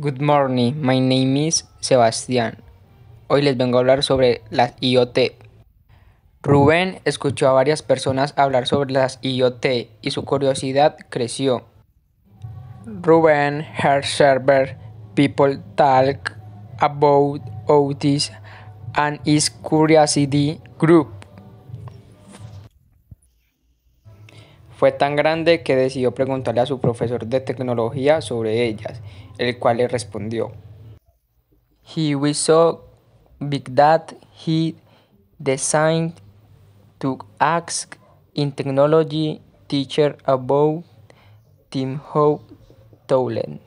Good morning, my name is Sebastián. Hoy les vengo a hablar sobre las IoT. Rubén escuchó a varias personas hablar sobre las IoT y su curiosidad creció. Rubén heard server, people talk about Otis and his curiosity grew. Fue tan grande que decidió preguntarle a su profesor de tecnología sobre ellas, el cual le respondió. He we saw big that he designed to ask in technology teacher about Tim Hope Toland.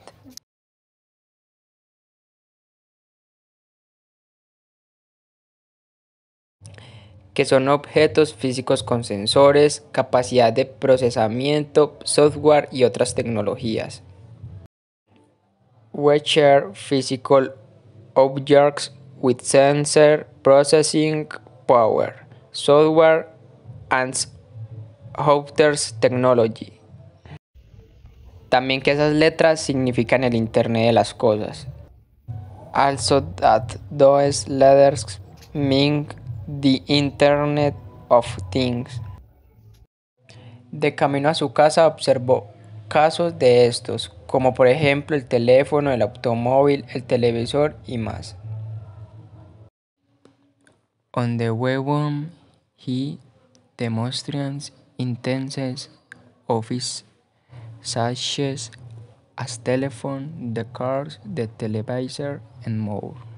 que son objetos físicos con sensores, capacidad de procesamiento, software y otras tecnologías. We physical objects with sensor processing power, software and others Technology. También que esas letras significan el Internet de las cosas. Also that those letters mean The Internet of Things. De camino a su casa observó casos de estos, como por ejemplo el teléfono, el automóvil, el televisor y más. On the way home, he demonstrates intense office such as telephone, the cars, the televisor, and more.